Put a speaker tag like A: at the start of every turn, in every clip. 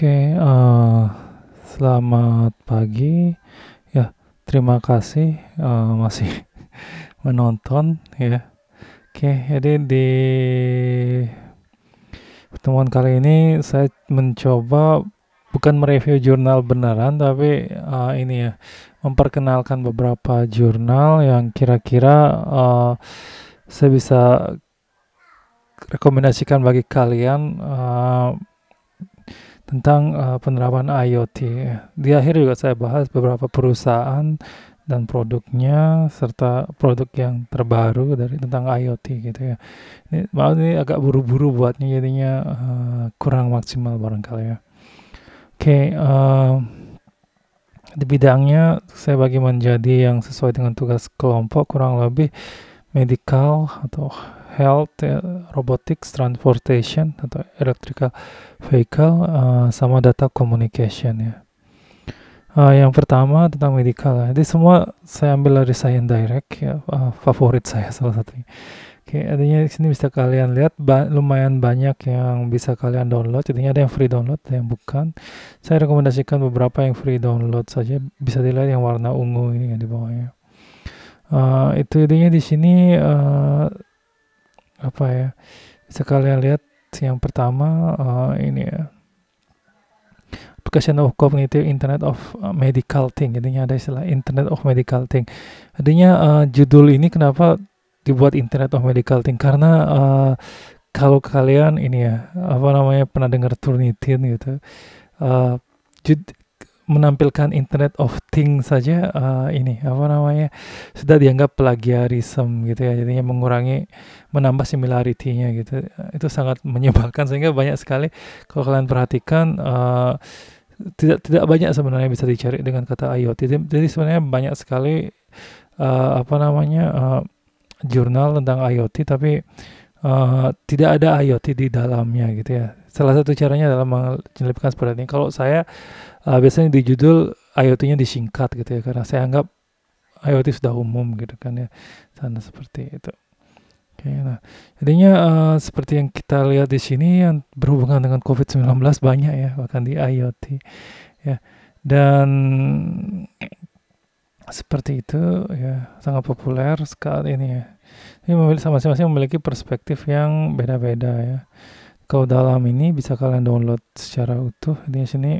A: Oke, uh, selamat pagi. Ya, terima kasih uh, masih menonton ya. Oke, jadi di pertemuan kali ini saya mencoba bukan mereview jurnal beneran tapi uh, ini ya, memperkenalkan beberapa jurnal yang kira-kira uh, saya bisa rekomendasikan bagi kalian uh, tentang uh, penerapan IoT. Di akhir juga saya bahas beberapa perusahaan dan produknya serta produk yang terbaru dari tentang IoT gitu ya. Ini maaf ini agak buru-buru buatnya jadinya uh, kurang maksimal barangkali ya. Oke, okay, uh, eh, di bidangnya saya bagi menjadi yang sesuai dengan tugas kelompok kurang lebih medical atau health, eh, robotics, transportation atau electrical vehicle, uh, sama data communication ya. Uh, yang pertama tentang medical, ya. Jadi semua saya ambil dari Science Direct ya, uh, favorit saya salah satunya. Oke, okay, artinya di sini bisa kalian lihat ba lumayan banyak yang bisa kalian download. Jadinya ada yang free download, ada yang bukan. Saya rekomendasikan beberapa yang free download saja. Bisa dilihat yang warna ungu ini ya di bawahnya. Uh, itu intinya di sini uh, apa ya sekalian lihat yang pertama uh, ini ya application of cognitive internet of eh, medical thing jadinya ada istilah internet of medical thing artinya uh, eh, judul ini kenapa dibuat internet of medical thing karena uh, kalau kalian ini ya apa namanya pernah dengar Turnitin gitu uh, menampilkan Internet of Things saja uh, ini apa namanya sudah dianggap plagiarisme gitu ya jadinya mengurangi menambah similarity-nya gitu itu sangat menyebalkan sehingga banyak sekali kalau kalian perhatikan uh, tidak tidak banyak sebenarnya bisa dicari dengan kata IoT jadi, jadi sebenarnya banyak sekali uh, apa namanya uh, jurnal tentang IoT tapi uh, tidak ada IoT di dalamnya gitu ya salah satu caranya adalah menyelipkan seperti ini kalau saya uh, biasanya di judul IoT-nya disingkat gitu ya karena saya anggap IoT sudah umum gitu kan ya sana seperti itu. Oke, nah jadinya uh, seperti yang kita lihat di sini yang berhubungan dengan COVID-19 banyak ya bahkan di IoT ya dan seperti itu ya sangat populer saat ini ya. Ini memiliki masing-masing memiliki perspektif yang beda-beda ya. Kalau dalam ini bisa kalian download secara utuh di sini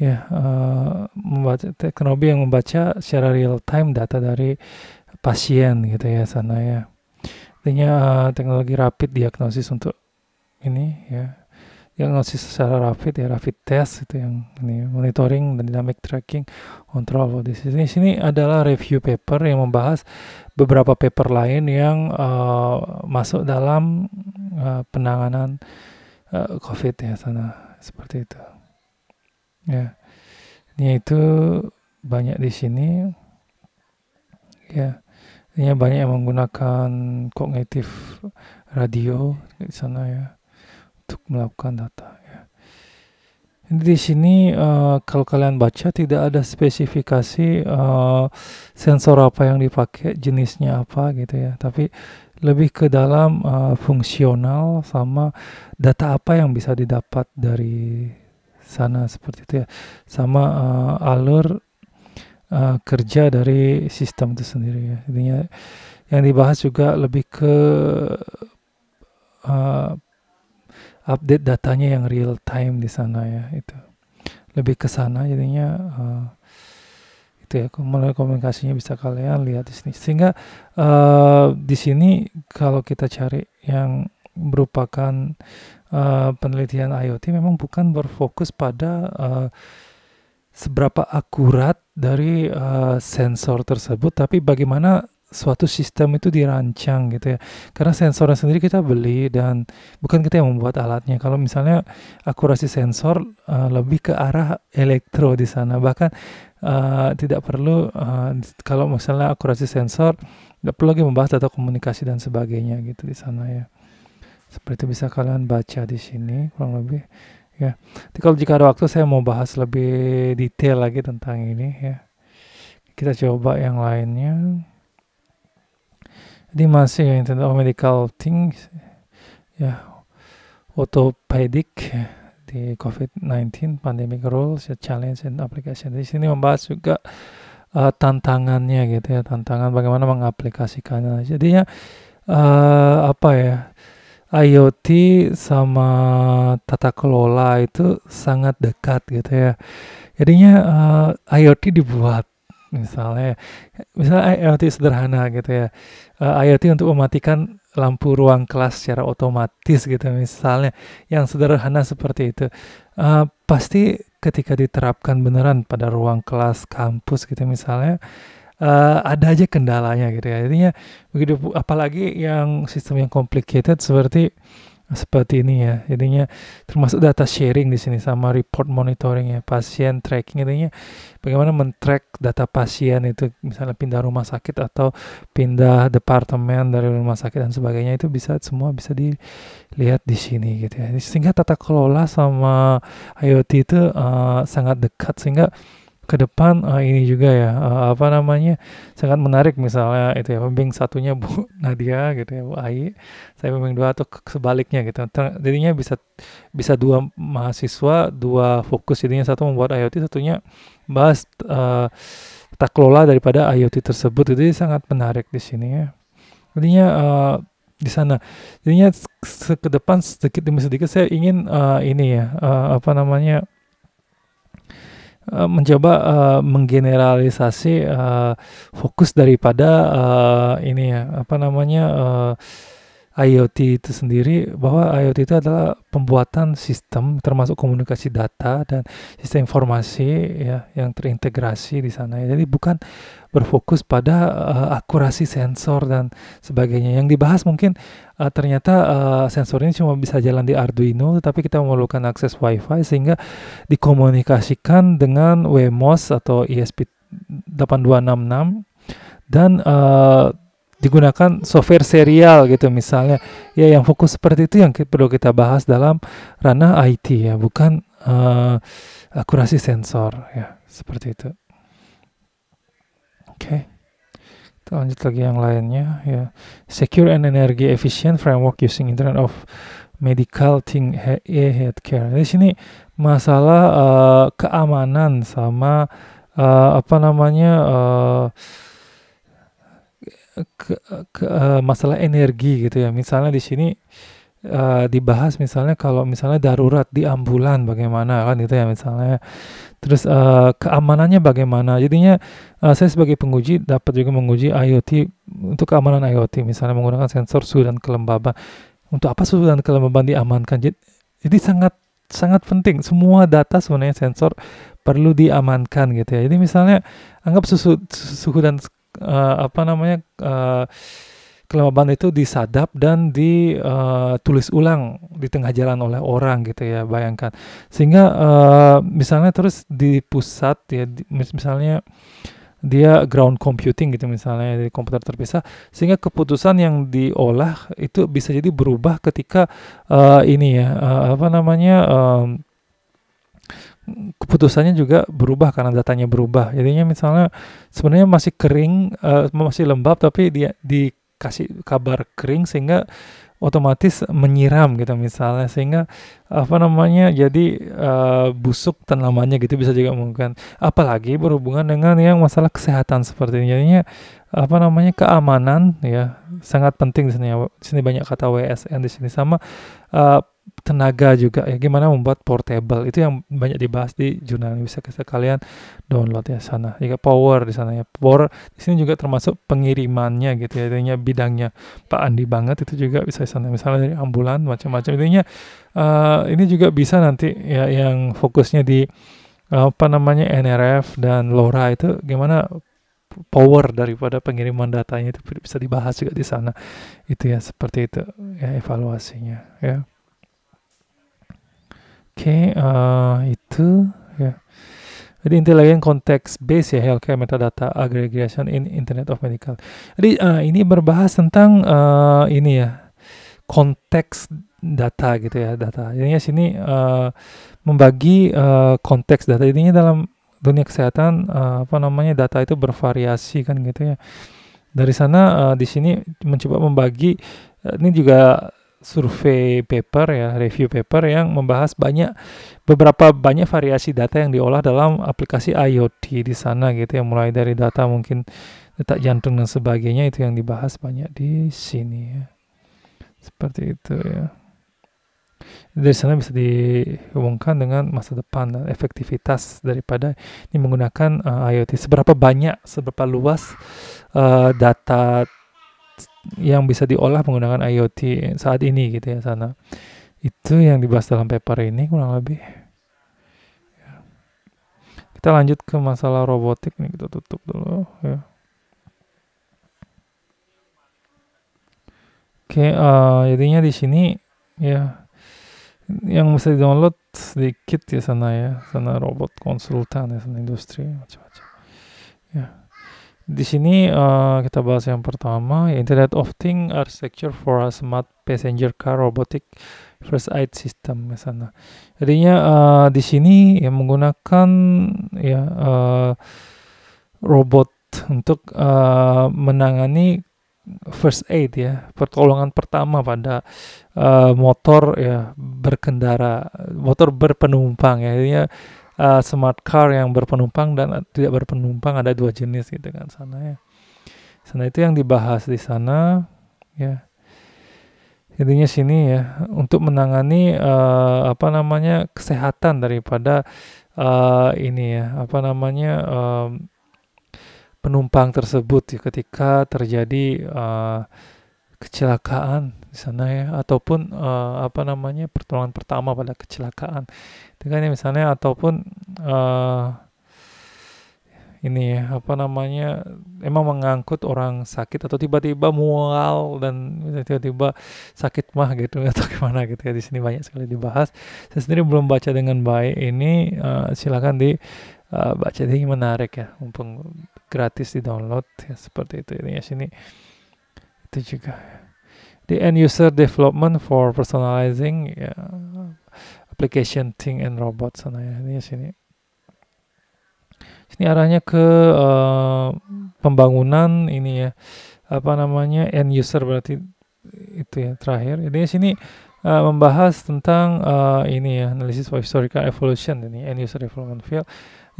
A: ya uh, membaca teknologi yang membaca secara real time data dari pasien gitu ya sana ya artinya uh, teknologi rapid diagnosis untuk ini ya diagnosis secara rapid ya rapid test itu yang ini monitoring dan dynamic tracking control Di disease ini sini adalah review paper yang membahas beberapa paper lain yang uh, masuk dalam uh, penanganan uh, covid ya sana seperti itu ya ini itu banyak di sini ya ini banyak yang menggunakan kognitif radio di sana ya untuk melakukan data ya ini di sini uh, kalau kalian baca tidak ada spesifikasi uh, sensor apa yang dipakai jenisnya apa gitu ya tapi lebih ke dalam uh, fungsional sama data apa yang bisa didapat dari sana seperti itu ya sama uh, alur uh, kerja dari sistem itu sendiri ya intinya yang dibahas juga lebih ke uh, update datanya yang real time di sana ya itu lebih ke sana jadinya uh, itu ya melalui komunikasinya bisa kalian lihat di sini sehingga uh, di sini kalau kita cari yang merupakan uh, penelitian IoT memang bukan berfokus pada uh, seberapa akurat dari uh, sensor tersebut, tapi bagaimana suatu sistem itu dirancang gitu ya. Karena sensornya sendiri kita beli dan bukan kita yang membuat alatnya. Kalau misalnya akurasi sensor uh, lebih ke arah elektro di sana, bahkan uh, tidak perlu uh, kalau misalnya akurasi sensor tidak perlu lagi membahas data komunikasi dan sebagainya gitu di sana ya seperti itu bisa kalian baca di sini kurang lebih ya. Tapi kalau jika ada waktu saya mau bahas lebih detail lagi tentang ini ya. Kita coba yang lainnya. Jadi masih yang tentang medical things ya orthopedic ya, di COVID-19 pandemic rules ya, challenge and application. Di sini membahas juga uh, tantangannya gitu ya, tantangan bagaimana mengaplikasikannya. Jadinya uh, apa ya? IoT sama tata kelola itu sangat dekat gitu ya. Jadinya uh, IoT dibuat misalnya, misalnya IoT sederhana gitu ya. Uh, IoT untuk mematikan lampu ruang kelas secara otomatis gitu misalnya, yang sederhana seperti itu. Uh, pasti ketika diterapkan beneran pada ruang kelas kampus gitu misalnya, uh, ada aja kendalanya gitu ya. Artinya begitu apalagi yang sistem yang complicated seperti seperti ini ya. Jadinya termasuk data sharing di sini sama report monitoring ya, pasien tracking Artinya, bagaimana men-track data pasien itu misalnya pindah rumah sakit atau pindah departemen dari rumah sakit dan sebagainya itu bisa semua bisa dilihat di sini gitu ya. Sehingga tata kelola sama IoT itu uh, sangat dekat sehingga ke depan uh, ini juga ya uh, apa namanya sangat menarik misalnya itu ya pembimbing satunya Bu Nadia gitu ya Bu Ai saya pembimbing dua atau sebaliknya gitu jadinya bisa bisa dua mahasiswa dua fokus jadinya satu membuat IoT satunya bahas uh, eh, tak kelola daripada IoT tersebut jadi sangat menarik di sini ya jadinya uh, di sana jadinya ke depan sedikit demi sedikit saya ingin uh, ini ya uh, apa namanya Eh, mencoba uh, menggeneralisasi uh, fokus daripada uh, ini ya apa namanya uh, IoT itu sendiri bahwa IoT itu adalah pembuatan sistem termasuk komunikasi data dan sistem informasi ya yang terintegrasi di sana. Jadi bukan berfokus pada uh, akurasi sensor dan sebagainya. Yang dibahas mungkin uh, ternyata uh, sensor ini cuma bisa jalan di Arduino tapi kita memerlukan akses Wi-Fi sehingga dikomunikasikan dengan WMOS atau ESP8266 dan uh, digunakan software serial gitu misalnya ya yang fokus seperti itu yang perlu kita bahas dalam ranah IT ya bukan uh, akurasi sensor ya seperti itu oke okay. kita lanjut lagi yang lainnya ya secure and energy efficient framework using internet of medical thing e healthcare di sini masalah uh, keamanan sama uh, apa namanya uh, ke, ke uh, masalah energi gitu ya. Misalnya di sini uh, dibahas misalnya kalau misalnya darurat di ambulan bagaimana kan gitu ya misalnya. Terus uh, keamanannya bagaimana? Jadinya uh, saya sebagai penguji dapat juga menguji IoT untuk keamanan IoT misalnya menggunakan sensor suhu dan kelembaban. Untuk apa suhu dan kelembaban diamankan? Jadi, jadi sangat sangat penting. Semua data sebenarnya sensor perlu diamankan gitu ya. Jadi misalnya anggap susu, suhu dan uh, apa namanya uh, eh, kelembaban itu disadap dan ditulis eh, ulang di tengah jalan oleh orang gitu ya bayangkan sehingga uh, misalnya terus di pusat ya di, misalnya dia ground computing gitu misalnya di komputer terpisah sehingga keputusan yang diolah itu bisa jadi berubah ketika uh, ini ya uh, apa namanya uh, keputusannya juga berubah karena datanya berubah. Jadinya misalnya sebenarnya masih kering, uh, masih lembab tapi dia dikasih kabar kering sehingga otomatis menyiram gitu misalnya sehingga apa namanya jadi uh, busuk tanamannya gitu bisa juga mungkin apalagi berhubungan dengan yang masalah kesehatan seperti ini jadinya apa namanya keamanan ya sangat penting di sini ya. Di sini banyak kata WSN di sini sama uh, tenaga juga ya gimana membuat portable itu yang banyak dibahas di jurnal bisa kalian download ya sana ya power di sana ya power di sini juga termasuk pengirimannya gitu ya intinya bidangnya Pak Andi banget itu juga bisa di sana misalnya dari ambulan macam-macam intinya uh, ini juga bisa nanti ya yang fokusnya di eh, apa namanya NRF dan LoRa itu gimana power daripada pengiriman datanya itu bisa dibahas juga di sana itu ya seperti itu ya evaluasinya ya oke okay, uh, eh, itu ya jadi intelligent konteks base ya healthcare metadata aggregation in Internet of Medical. Jadi uh, ini berbahas tentang uh, ini ya konteks data gitu ya data. Jadinya sini uh, membagi uh, konteks data. Intinya dalam dunia kesehatan uh, apa namanya data itu bervariasi kan gitu ya. Dari sana uh, di sini mencoba membagi uh, ini juga survei paper ya, review paper yang membahas banyak beberapa banyak variasi data yang diolah dalam aplikasi IoT di sana gitu ya, mulai dari data mungkin detak jantung dan sebagainya itu yang dibahas banyak di sini ya. Seperti itu ya dari sana bisa dihubungkan dengan masa depan dan efektivitas daripada ini menggunakan uh, eh, IoT seberapa banyak seberapa luas uh, data yang bisa diolah menggunakan IoT saat ini gitu ya sana itu yang dibahas dalam paper ini kurang lebih ya. kita lanjut ke masalah robotik nih kita tutup dulu ya oke uh, jadinya di sini ya yang bisa download sedikit ya sana ya sana robot konsultan ya sana industri macam-macam ya di sini uh, kita bahas yang pertama ya, Internet of thing Architecture for a Smart Passenger Car Robotic First Aid System ya sana jadinya uh, di sini ya menggunakan ya uh, robot untuk uh, menangani first aid ya pertolongan pertama pada uh, motor ya berkendara motor berpenumpang ya artinya uh, eh, smart car yang berpenumpang dan tidak berpenumpang ada dua jenis gitu kan sana ya sana itu yang dibahas di sana ya intinya sini ya untuk menangani uh, apa namanya kesehatan daripada uh, ini ya apa namanya uh, penumpang tersebut ya, ketika terjadi uh, kecelakaan di sana ya ataupun uh, apa namanya pertolongan pertama pada kecelakaan dengan ya misalnya ataupun uh, ini ya apa namanya emang mengangkut orang sakit atau tiba-tiba mual dan tiba-tiba sakit mah gitu atau gimana gitu ya di sini banyak sekali dibahas saya sendiri belum baca dengan baik ini uh, silakan di Ah, baca ini menarik ya mumpung gratis di download ya seperti itu ini ya sini itu juga the end user development for personalizing ya, application thing and robot sana ya ini ya sini ini arahnya ke uh, pembangunan ini ya apa namanya end user berarti itu ya terakhir ini sini uh, membahas tentang uh, ini ya analisis historical evolution ini end user development field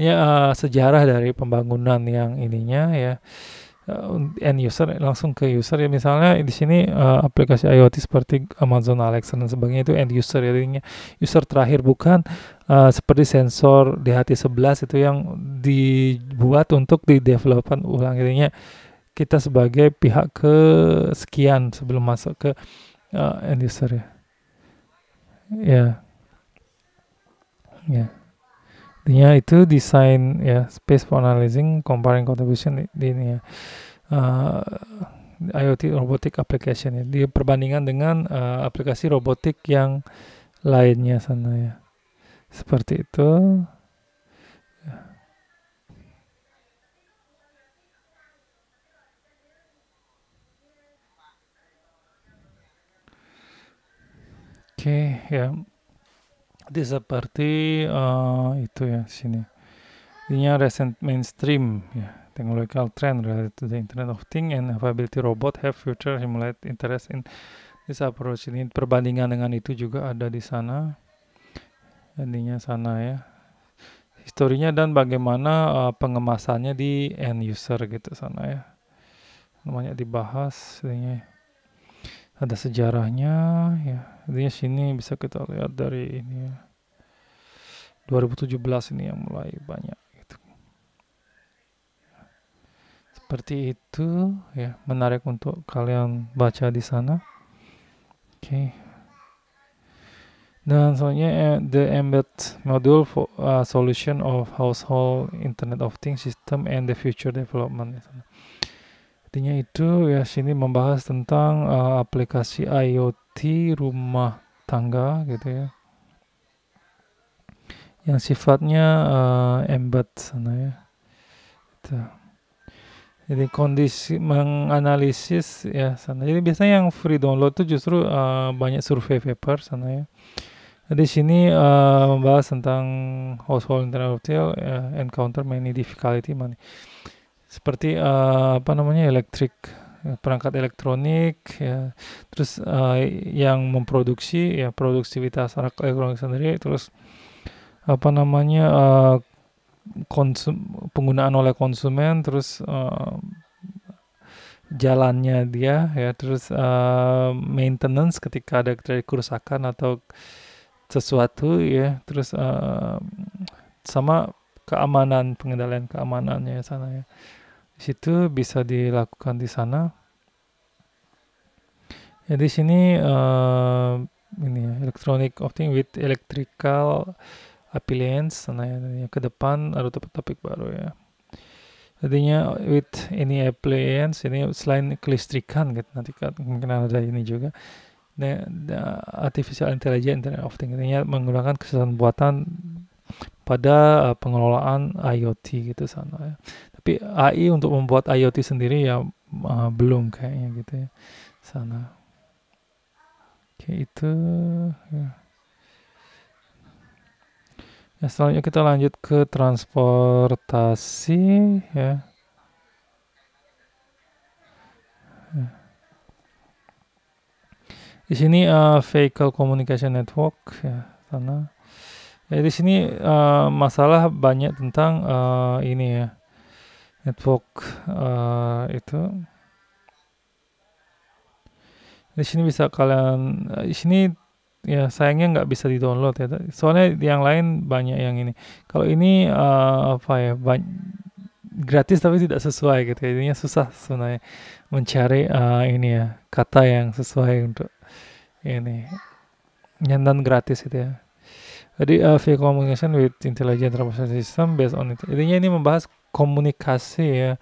A: ya uh, sejarah dari pembangunan yang ininya ya uh, end user langsung ke user ya misalnya di sini uh, aplikasi IoT seperti Amazon Alexa dan sebagainya itu end user ya ininya. user terakhir bukan uh, seperti sensor di hati 11 itu yang dibuat untuk di developan ulang ininya kita sebagai pihak ke sekian sebelum masuk ke uh, end user ya ya yeah. ya yeah. Artinya itu desain ya space for analyzing comparing contribution di, ini ya. Uh, eh, IoT robotic application ya. Di perbandingan dengan uh, aplikasi robotik yang lainnya sana ya. Seperti itu. Oke okay, ya di seperti uh, itu ya sini. ini recent mainstream ya technological trend related to the Internet of Things and availability robot have future simulate interest in this approach ini perbandingan dengan itu juga ada di sana endingnya sana ya historinya dan bagaimana uh, pengemasannya di end user gitu sana ya namanya dibahas ya ada sejarahnya ya di sini bisa kita lihat dari ini ya 2017 ini yang mulai banyak gitu seperti itu ya menarik untuk kalian baca di sana oke okay. Dan soalnya eh, the embed module for uh, solution of household internet of things system and the future development. Artinya itu ya sini membahas tentang uh, aplikasi IoT rumah tangga gitu ya. Yang sifatnya uh, embed sana ya. Gitu. Jadi kondisi menganalisis ya sana. Jadi biasanya yang free download itu justru uh, banyak survei paper sana ya. Di sini uh, membahas tentang household internet of encounter many difficulty money seperti uh, apa namanya elektrik perangkat elektronik ya terus uh, yang memproduksi ya produktivitas anak elektronik sendiri terus apa namanya uh, konsum penggunaan oleh konsumen terus uh, jalannya dia ya terus uh, maintenance ketika ada terjadi kerusakan atau sesuatu ya terus uh, sama keamanan pengendalian keamanannya sana ya di situ bisa dilakukan di sana ya di sini uh, ini ya, electronic opting with electrical appliance nah ya, ke depan ada topik-topik baru ya artinya with ini appliance ini selain kelistrikan gitu nanti kan mungkin ada ini juga nah, artificial intelligence internet of things artinya menggunakan kesalahan buatan pada uh, pengelolaan IoT gitu sana ya. AI untuk membuat IoT sendiri ya uh, belum kayaknya gitu ya sana Oke itu ya. ya selanjutnya kita lanjut ke transportasi ya. ya. Di sini uh, vehicle communication network ya sana. Ya di sini uh, masalah banyak tentang uh, ini ya network uh, itu di sini bisa kalian eh, di sini ya sayangnya nggak bisa di download ya soalnya yang lain banyak yang ini kalau ini uh, apa ya gratis tapi tidak sesuai gitu ya. jadinya susah sebenarnya mencari uh, ini ya kata yang sesuai untuk ini nyandan gratis itu ya jadi uh, vehicle communication with intelligent transportation system based on itu. intinya ini membahas komunikasi ya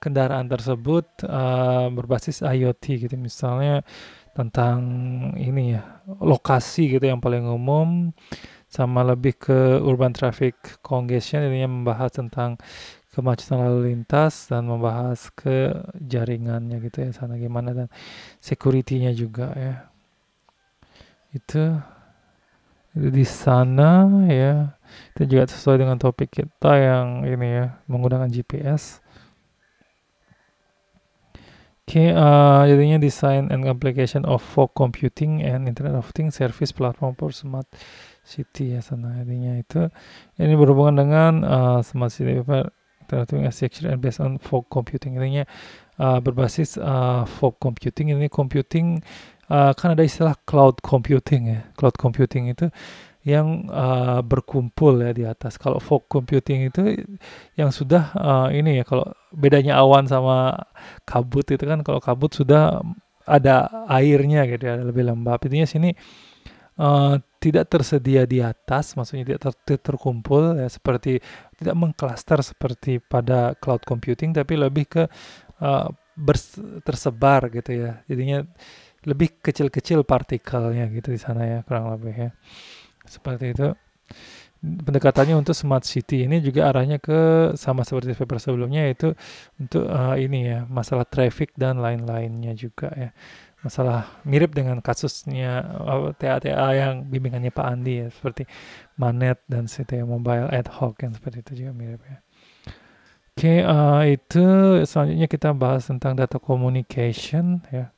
A: kendaraan tersebut uh, berbasis IoT gitu misalnya tentang ini ya lokasi gitu yang paling umum sama lebih ke urban traffic congestion ini membahas tentang kemacetan lalu lintas dan membahas ke jaringannya gitu ya sana gimana dan security-nya juga ya itu di sana ya itu juga sesuai dengan topik kita yang ini ya menggunakan GPS Oke, okay, uh, eh, jadinya design and application of fog computing and Internet of Things service platform for smart city ya sana jadinya itu ini berhubungan dengan uh, smart city Internet of Things architecture and based on fog computing Jadinya uh, berbasis uh, fog computing ini computing uh, kan ada istilah cloud computing ya cloud computing itu yang uh, berkumpul ya di atas. Kalau fog computing itu yang sudah uh, ini ya kalau bedanya awan sama kabut itu kan kalau kabut sudah ada airnya gitu ya, lebih lembab. Intinya sini uh, tidak tersedia di atas, maksudnya tidak ter ter terkumpul ya seperti tidak mengklaster seperti pada cloud computing tapi lebih ke uh, tersebar gitu ya. Jadinya lebih kecil-kecil partikelnya gitu di sana ya kurang lebih ya. Seperti itu. Pendekatannya untuk smart city ini juga arahnya ke sama seperti paper sebelumnya yaitu untuk uh, ini ya, masalah traffic dan lain-lainnya juga ya. Masalah mirip dengan kasusnya eh, TATA ta yang bimbingannya Pak Andi ya, seperti Manet dan city Mobile ad hoc yang seperti itu juga mirip ya. Oke, okay, uh, eh, itu selanjutnya kita bahas tentang data communication ya.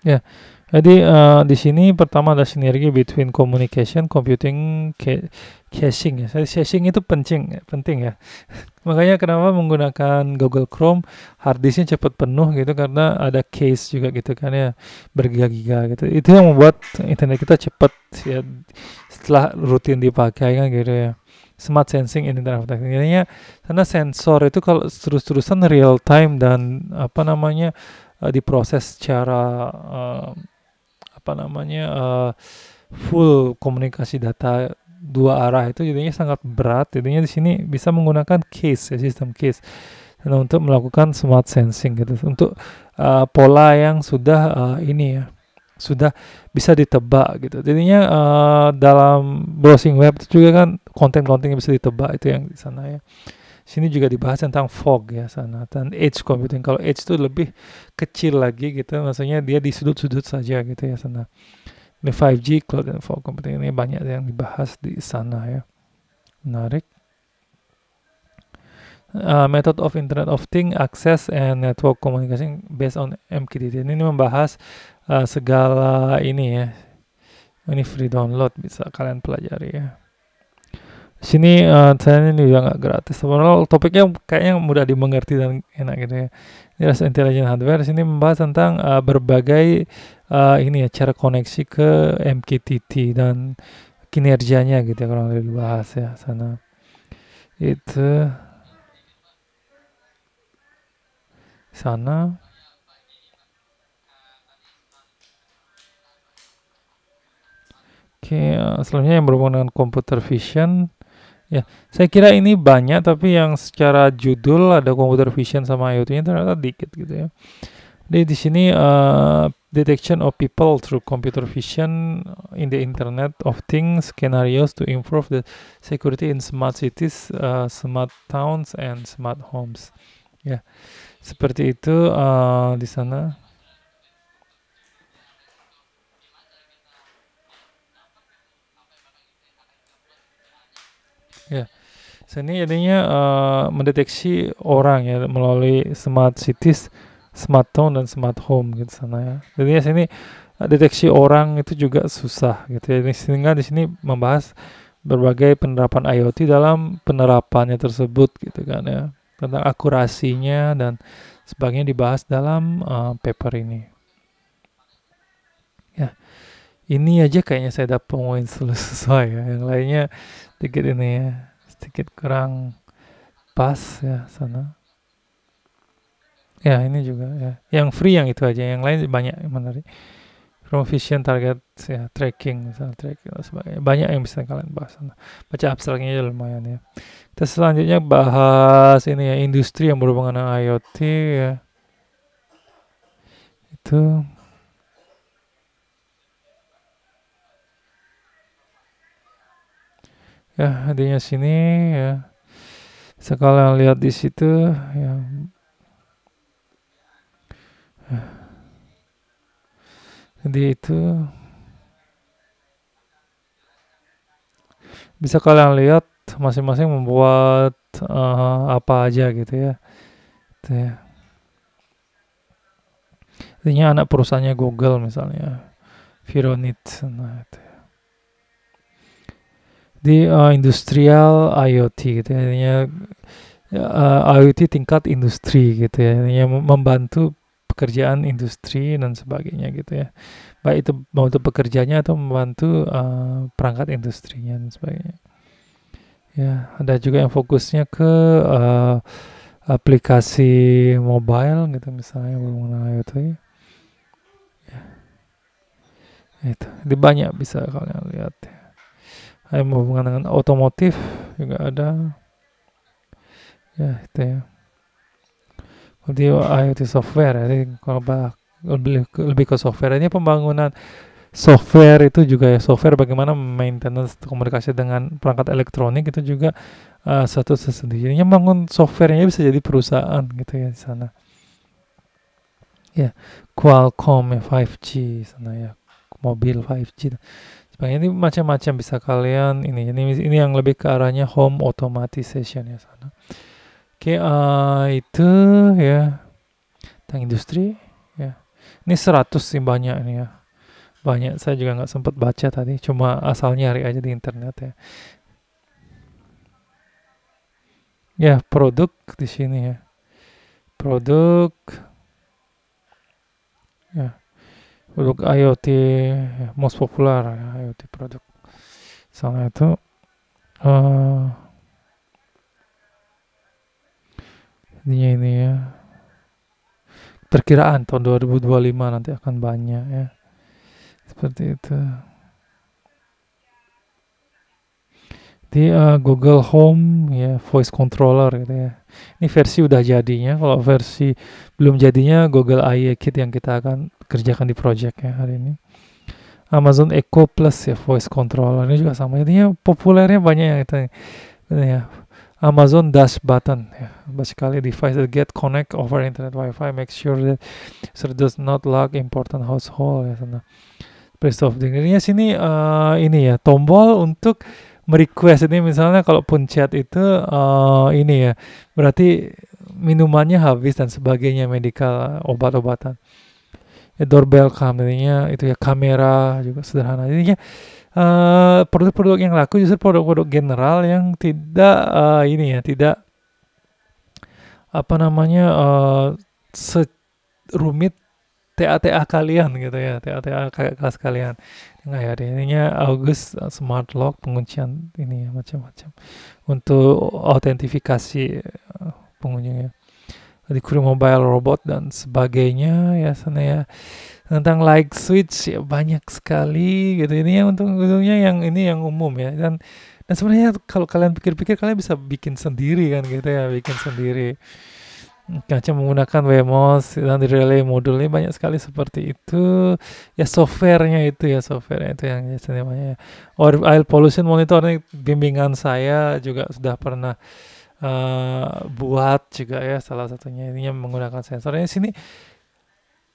A: Ya, jadi uh, di sini pertama ada sinergi between communication, computing, ca caching ya. Jadi caching itu penting, ya, penting ya. Makanya kenapa menggunakan Google Chrome hard disknya cepat penuh gitu karena ada case juga gitu kan ya bergiga-giga gitu. Itu yang membuat internet kita cepat ya setelah rutin dipakai kan gitu ya smart sensing ini Internet of Intinya karena sensor itu kalau terus-terusan real time dan apa namanya uh, diproses secara uh, apa namanya uh, full komunikasi data dua arah itu jadinya sangat berat jadinya di sini bisa menggunakan case ya sistem case dan untuk melakukan smart sensing gitu untuk uh, pola yang sudah uh, ini ya sudah bisa ditebak gitu jadinya uh, dalam browsing web itu juga kan konten-konten yang bisa ditebak itu yang di sana ya sini juga dibahas tentang fog ya sana dan edge computing kalau edge itu lebih kecil lagi gitu maksudnya dia di sudut-sudut saja gitu ya sana ini 5G cloud dan fog computing ini banyak yang dibahas di sana ya menarik uh, method of internet of thing access and network communication based on MQTT ini, ini membahas uh, segala ini ya ini free download bisa kalian pelajari ya sini uh, saya ini juga nggak gratis sebenarnya topiknya kayaknya mudah dimengerti dan enak gitu ya ini rasa intelligent hardware sini membahas tentang uh, berbagai uh, ini ya cara koneksi ke MQTT dan kinerjanya gitu ya kalau lebih bahas ya sana itu sana Oke, okay, uh, selanjutnya yang berhubungan dengan computer vision Ya, saya kira ini banyak tapi yang secara judul ada computer vision sama IoT-nya ternyata dikit gitu ya. Jadi di sini uh, detection of people through computer vision in the Internet of Things scenarios to improve the security in smart cities, uh, smart towns and smart homes. Ya, seperti itu uh, di sana. Ya. Seni jadinya uh, mendeteksi orang ya melalui smart cities, smart town dan smart home gitu sana ya. Jadinya sini eh, deteksi orang itu juga susah gitu ya. Sehingga di sini membahas berbagai penerapan IoT dalam penerapannya tersebut gitu kan ya. Tentang akurasinya dan sebagainya dibahas dalam uh, paper ini ini aja kayaknya saya dapat poin sesuai ya yang lainnya sedikit ini ya sedikit kurang pas ya sana ya ini juga ya yang free yang itu aja yang lain banyak yang menarik from vision target ya tracking misalnya tracking dan sebagainya banyak yang bisa kalian bahas sana. baca abstraknya aja lumayan ya kita selanjutnya bahas ini ya industri yang berhubungan dengan IoT ya itu ya adanya sini ya sekalian lihat di situ ya jadi itu bisa kalian lihat masing-masing membuat uh, apa aja gitu ya. Gitu ya. Ini anak perusahaannya Google misalnya, Vironit. Nah, itu ya di uh, industrial IoT gitu ya. ya uh, eh, IoT tingkat industri gitu ya. Artinya membantu pekerjaan industri dan sebagainya gitu ya. Baik itu membantu pekerjanya atau membantu uh, perangkat industrinya dan sebagainya. Ya, ada juga yang fokusnya ke uh, aplikasi mobile gitu misalnya berhubungan IoT. ya. Itu, di banyak bisa kalian lihat ya yang hubungan dengan otomotif juga ada ya itu ya ayo IoT software jadi kalau lebih, lebih ke software ini pembangunan software itu juga ya software bagaimana maintenance komunikasi dengan perangkat elektronik itu juga uh, satu yang bangun softwarenya bisa jadi perusahaan gitu ya di sana ya Qualcomm 5G ya, sana ya mobil 5G Supaya nah, ini macam-macam bisa kalian ini ini ini yang lebih ke arahnya home automation ya sana. Oke, okay, uh, eh, itu ya tentang industri ya. Ini 100 sih banyak ini ya. Banyak saya juga nggak sempat baca tadi, cuma asal nyari aja di internet ya. Ya, produk di sini ya. Produk produk IoT most popular ya, IoT produk soalnya itu uh, eh, ini ini ya perkiraan tahun 2025 nanti akan banyak ya seperti itu di uh, Google Home ya voice controller gitu ya ini versi udah jadinya kalau versi belum jadinya Google AI Kit yang kita akan kerjakan di project ya hari ini. Amazon Echo Plus ya voice controller ini juga sama intinya populernya banyak ya itu ya Amazon Dash Button ya basically device that get connect over internet wifi make sure that so it does not lock important household ya sana press of intinya sini uh, ini ya tombol untuk merequest ini misalnya kalau chat itu uh, ini ya berarti minumannya habis dan sebagainya medical obat-obatan Eh, doorbell cam intinya itu ya kamera juga sederhana intinya produk eh, produk-produk yang laku justru produk-produk general yang tidak uh, ini ya tidak apa namanya uh, serumit TATA kalian gitu ya TATA kayak kelas kalian nggak ya intinya August smart lock penguncian ini ya macam-macam untuk autentifikasi pengunjungnya di kru mobile robot dan sebagainya ya sana ya tentang like switch ya banyak sekali gitu ini yang untung untungnya yang ini yang umum ya dan dan sebenarnya kalau kalian pikir-pikir kalian bisa bikin sendiri kan gitu ya bikin sendiri kaca menggunakan WMOS dan relay modulnya banyak sekali seperti itu ya softwarenya itu ya software itu yang biasanya banyak or air pollution monitoring bimbingan saya juga sudah pernah uh, buat juga ya salah satunya yang menggunakan sensor. Ini sini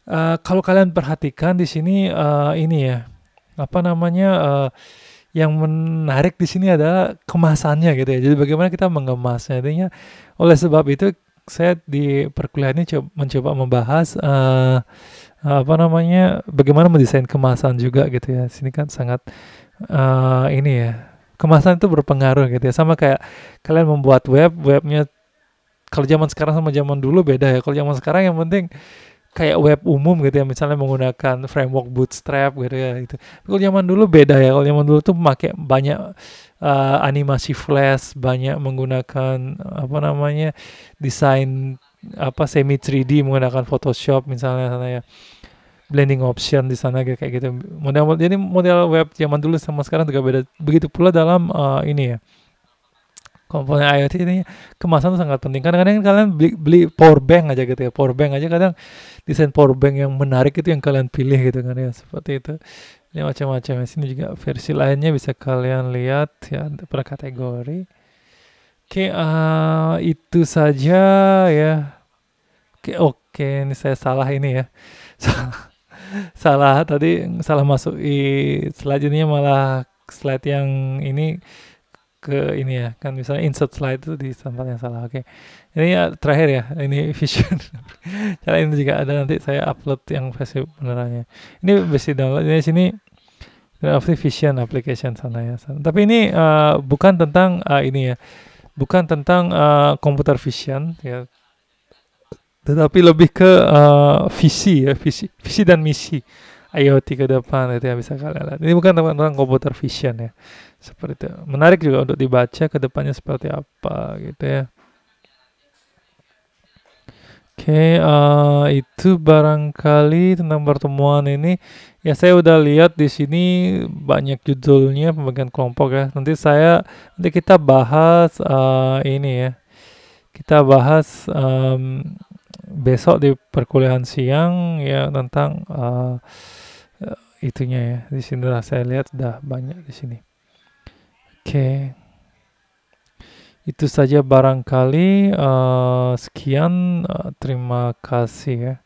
A: uh, kalau kalian perhatikan di sini uh, ini ya apa namanya uh, yang menarik di sini adalah kemasannya gitu ya. Jadi bagaimana kita mengemasnya. Artinya oleh sebab itu saya di perkuliahan ini mencoba membahas uh, apa namanya bagaimana mendesain kemasan juga gitu ya. Sini kan sangat uh, ini ya kemasan itu berpengaruh gitu ya sama kayak kalian membuat web webnya kalau zaman sekarang sama zaman dulu beda ya kalau zaman sekarang yang penting kayak web umum gitu ya misalnya menggunakan framework bootstrap gitu ya itu kalau zaman dulu beda ya kalau zaman dulu tuh pakai banyak uh, animasi flash banyak menggunakan apa namanya desain apa semi 3D menggunakan Photoshop misalnya sana ya blending option di sana kayak gitu model jadi model web zaman dulu sama sekarang juga beda begitu pula dalam uh, ini ya komponen IoT ini kemasan itu sangat penting karena kadang, kadang kalian beli, beli power bank aja gitu ya power bank aja kadang desain power bank yang menarik itu yang kalian pilih gitu kan ya seperti itu ini macam-macam sini juga versi lainnya bisa kalian lihat ya per kategori oke okay, uh, eh, itu saja ya oke okay, oke okay, ini saya salah ini ya salah salah tadi salah masuk i selanjutnya malah slide yang ini ke ini ya kan misalnya insert slide itu di tempat yang salah oke okay. ini ya terakhir ya ini vision cara ini juga ada nanti saya upload yang versi benerannya ini versi download di sini After Vision application sana ya sana. tapi ini uh, bukan tentang uh, ini ya bukan tentang uh, computer vision ya tetapi lebih ke uh, visi ya visi visi dan misi IoT ke depan itu yang bisa kalian lihat ini bukan tentang komputer vision ya seperti itu menarik juga untuk dibaca ke depannya seperti apa gitu ya Oke, okay, uh, eh, itu barangkali tentang pertemuan ini. Ya, saya udah lihat di sini banyak judulnya pembagian kelompok ya. Nanti saya nanti kita bahas uh, ini ya. Kita bahas um, besok di perkuliahan siang ya tentang uh, itunya ya di sini lah saya lihat sudah banyak di sini oke okay. itu saja barangkali uh, sekian uh, terima kasih ya